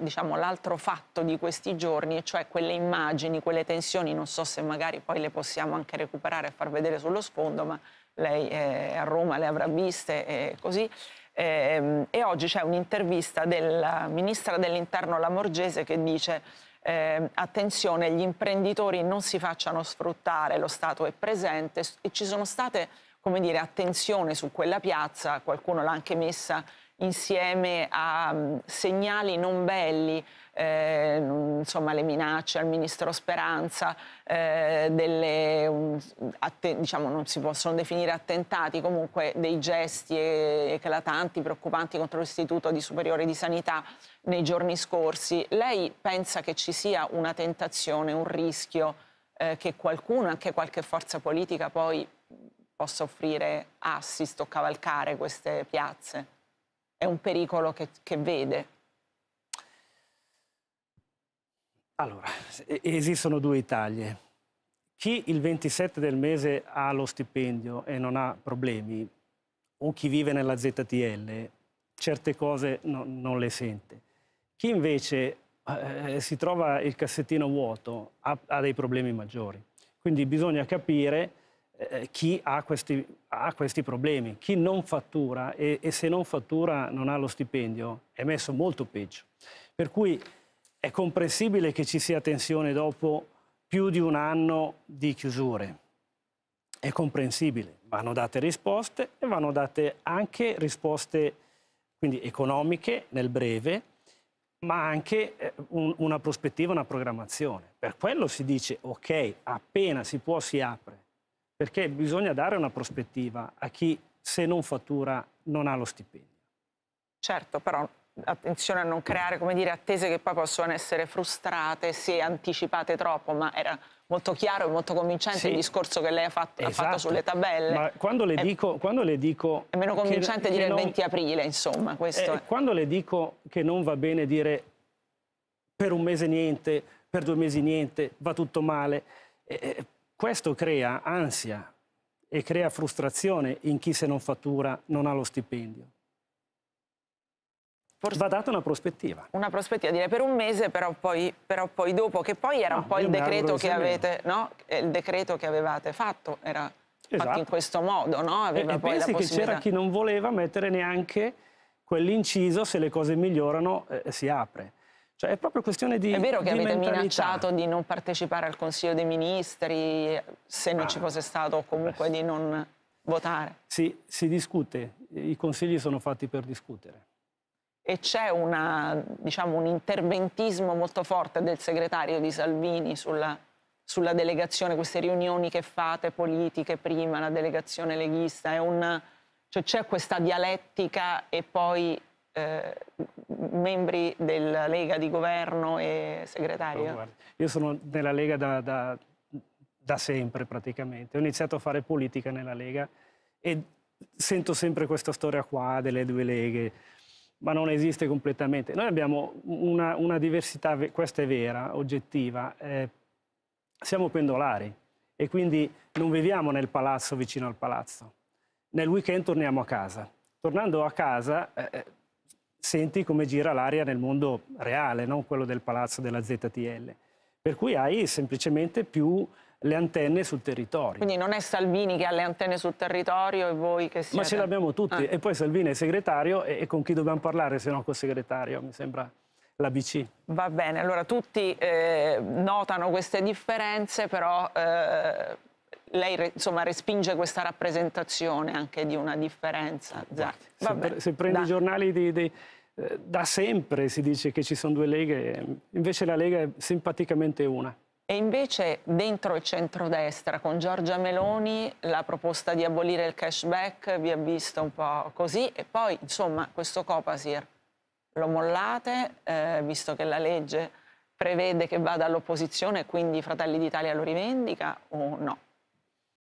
Diciamo, l'altro diciamo, fatto di questi giorni, cioè quelle immagini, quelle tensioni, non so se magari poi le possiamo anche recuperare e far vedere sullo sfondo, ma lei eh, a Roma le avrà viste e così. E, ehm, e oggi c'è un'intervista della ministra dell'interno Lamorgese che dice eh, attenzione, gli imprenditori non si facciano sfruttare, lo Stato è presente e ci sono state, come dire, attenzione su quella piazza, qualcuno l'ha anche messa insieme a mm, segnali non belli, eh, insomma le minacce al ministro Speranza, eh, delle, um, diciamo non si possono definire attentati, comunque dei gesti eclatanti, preoccupanti contro l'Istituto di Superiore di Sanità nei giorni scorsi. Lei pensa che ci sia una tentazione, un rischio eh, che qualcuno, anche qualche forza politica poi possa offrire assist o cavalcare queste piazze? è un pericolo che, che vede? Allora, esistono due Italie. Chi il 27 del mese ha lo stipendio e non ha problemi, o chi vive nella ZTL, certe cose no, non le sente. Chi invece eh, eh, si trova il cassettino vuoto ha, ha dei problemi maggiori. Quindi bisogna capire eh, eh, chi ha questi, ha questi, problemi. Chi non fattura e, e, se non fattura non ha lo stipendio è messo molto peggio. Per cui è comprensibile che ci sia tensione dopo più di un anno di chiusure. È comprensibile, vanno date risposte e vanno date anche risposte quindi economiche nel breve, ma anche eh, un, una prospettiva, una programmazione. Per quello si dice ok, appena si può si apre perché bisogna dare una prospettiva a chi se non fattura non ha lo stipendio. Certo, però attenzione a non creare dire, attese che poi possono essere frustrate se anticipate troppo, ma era molto chiaro e molto convincente sì. il discorso che lei ha fatto, esatto. ha fatto esatto. sulle tabelle. Ma quando le, è, dico, quando le dico... È meno convincente che, dire che non, il 20 aprile, insomma. Eh, quando le dico che non va bene dire per un mese niente, per due mesi niente, va tutto male, eh, eh questo crea ansia e crea frustrazione in chi se non fattura non ha lo stipendio. Forse va data una prospettiva. Una prospettiva, direi per un mese, però poi, però poi dopo, che poi era no, un po' il decreto, avete, no? Eh, il decreto, che avevate, fatto, era esatto. fatto in esatto. questo modo, no? Aveva e, poi e pensi la possibilità... che c'era chi non voleva mettere neanche quell'inciso, se le cose migliorano eh, si apre. Cioè è proprio questione di È vero che avete mentalità. minacciato di non partecipare al Consiglio dei Ministri se non ah, ci fosse stato o comunque beh. di non votare. Sì, si discute, i consigli sono fatti per discutere. E c'è diciamo, un interventismo molto forte del segretario di Salvini sulla, sulla, delegazione, queste riunioni che fate politiche prima, la delegazione leghista, cioè c'è cioè questa dialettica e poi eh, membri della Lega di governo e segretario? Oh, io sono nella Lega da, da, da, sempre praticamente, ho iniziato a fare politica nella Lega e sento sempre questa storia qua delle due leghe, ma non esiste completamente. Noi abbiamo una, una diversità, questa è vera, oggettiva, eh, siamo pendolari e quindi non viviamo nel palazzo vicino al palazzo. Nel weekend torniamo a casa. Tornando a casa eh, eh senti come gira l'aria nel mondo reale, non quello del palazzo della ZTL. Per cui hai semplicemente più le antenne sul territorio. Quindi non è Salvini che ha le antenne sul territorio e voi che siete... Ma ce l'abbiamo tutti. Ah. E poi Salvini è segretario e, con chi dobbiamo parlare se no col segretario, mi sembra la BC. Va bene, allora tutti eh, notano queste differenze, però... Eh lei insomma, respinge questa rappresentazione anche di una differenza. Guardi, se, pre se, prendi da. i giornali di, di, eh, da sempre si dice che ci sono due leghe, invece la Lega è simpaticamente una. E invece dentro il centrodestra con Giorgia Meloni la proposta di abolire il cashback vi ha visto un po' così e poi insomma questo Copasir lo mollate eh, visto che la legge prevede che vada all'opposizione e quindi Fratelli d'Italia lo rivendica o no?